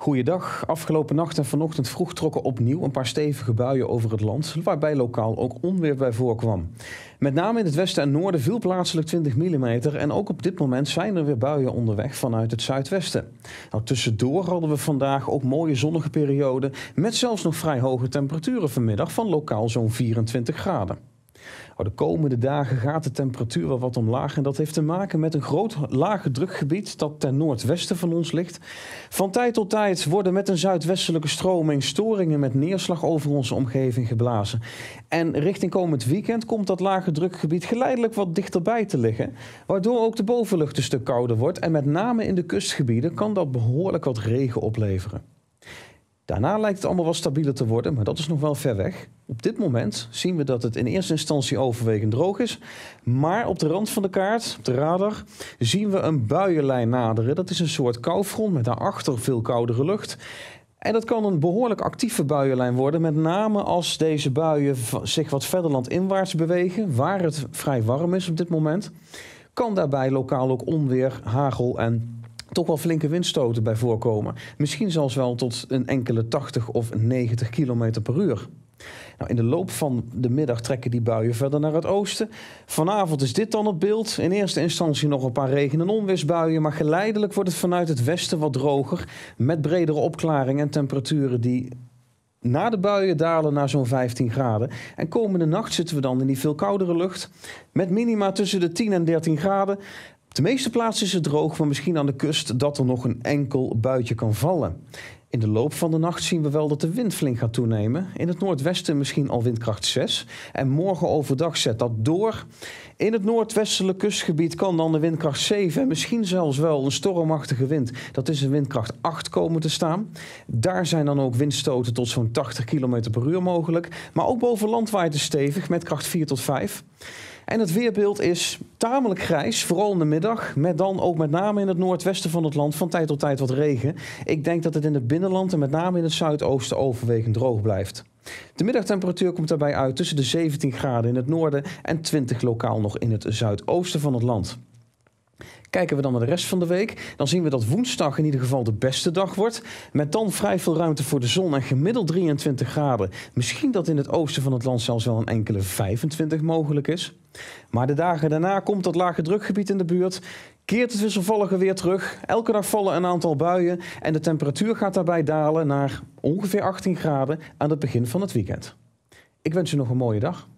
Goeiedag. Afgelopen nacht en vanochtend vroeg trokken opnieuw een paar stevige buien over het land, waarbij lokaal ook onweer bij voorkwam. Met name in het westen en noorden viel plaatselijk 20 mm en ook op dit moment zijn er weer buien onderweg vanuit het zuidwesten. Nou, tussendoor hadden we vandaag ook mooie zonnige perioden met zelfs nog vrij hoge temperaturen vanmiddag van lokaal zo'n 24 graden. Oh, de komende dagen gaat de temperatuur wel wat omlaag. En dat heeft te maken met een groot lage drukgebied dat ten noordwesten van ons ligt. Van tijd tot tijd worden met een zuidwestelijke stroming storingen met neerslag over onze omgeving geblazen. En richting komend weekend komt dat lage drukgebied geleidelijk wat dichterbij te liggen. Waardoor ook de bovenlucht een stuk kouder wordt. En met name in de kustgebieden kan dat behoorlijk wat regen opleveren. Daarna lijkt het allemaal wat stabieler te worden, maar dat is nog wel ver weg. Op dit moment zien we dat het in eerste instantie overwegend droog is. Maar op de rand van de kaart, op de radar, zien we een buienlijn naderen. Dat is een soort koufront met daarachter veel koudere lucht. En dat kan een behoorlijk actieve buienlijn worden, met name als deze buien zich wat verder landinwaarts bewegen, waar het vrij warm is op dit moment. Kan daarbij lokaal ook onweer, hagel en toch wel flinke windstoten bij voorkomen. Misschien zelfs wel tot een enkele 80 of 90 km per uur. Nou, in de loop van de middag trekken die buien verder naar het oosten. Vanavond is dit dan het beeld. In eerste instantie nog een paar regen- en onweersbuien, maar geleidelijk wordt het vanuit het westen wat droger. Met bredere opklaringen en temperaturen die na de buien dalen naar zo'n 15 graden. En komende nacht zitten we dan in die veel koudere lucht. Met minima tussen de 10 en 13 graden. De meeste plaatsen is het droog, maar misschien aan de kust dat er nog een enkel buitje kan vallen. In de loop van de nacht zien we wel dat de wind flink gaat toenemen. In het noordwesten misschien al windkracht 6. En morgen overdag zet dat door. In het noordwestelijk kustgebied kan dan de windkracht 7 en misschien zelfs wel een stormachtige wind. Dat is een windkracht 8 komen te staan. Daar zijn dan ook windstoten tot zo'n 80 km per uur mogelijk. Maar ook boven land waait het stevig met kracht 4 tot 5. En het weerbeeld is tamelijk grijs, vooral in de middag. Met dan ook met name in het noordwesten van het land van tijd tot tijd wat regen. Ik denk dat het in het binnenland en met name in het zuidoosten overwegend droog blijft. De middagtemperatuur komt daarbij uit tussen de 17 graden in het noorden en 20 lokaal nog in het zuidoosten van het land. Kijken we dan naar de rest van de week, dan zien we dat woensdag in ieder geval de beste dag wordt. Met dan vrij veel ruimte voor de zon en gemiddeld 23 graden. Misschien dat in het oosten van het land zelfs wel een enkele 25 mogelijk is. Maar de dagen daarna komt dat lage drukgebied in de buurt keert het wisselvallige weer terug. Elke dag vallen een aantal buien en de temperatuur gaat daarbij dalen naar ongeveer 18 graden aan het begin van het weekend. Ik wens u nog een mooie dag.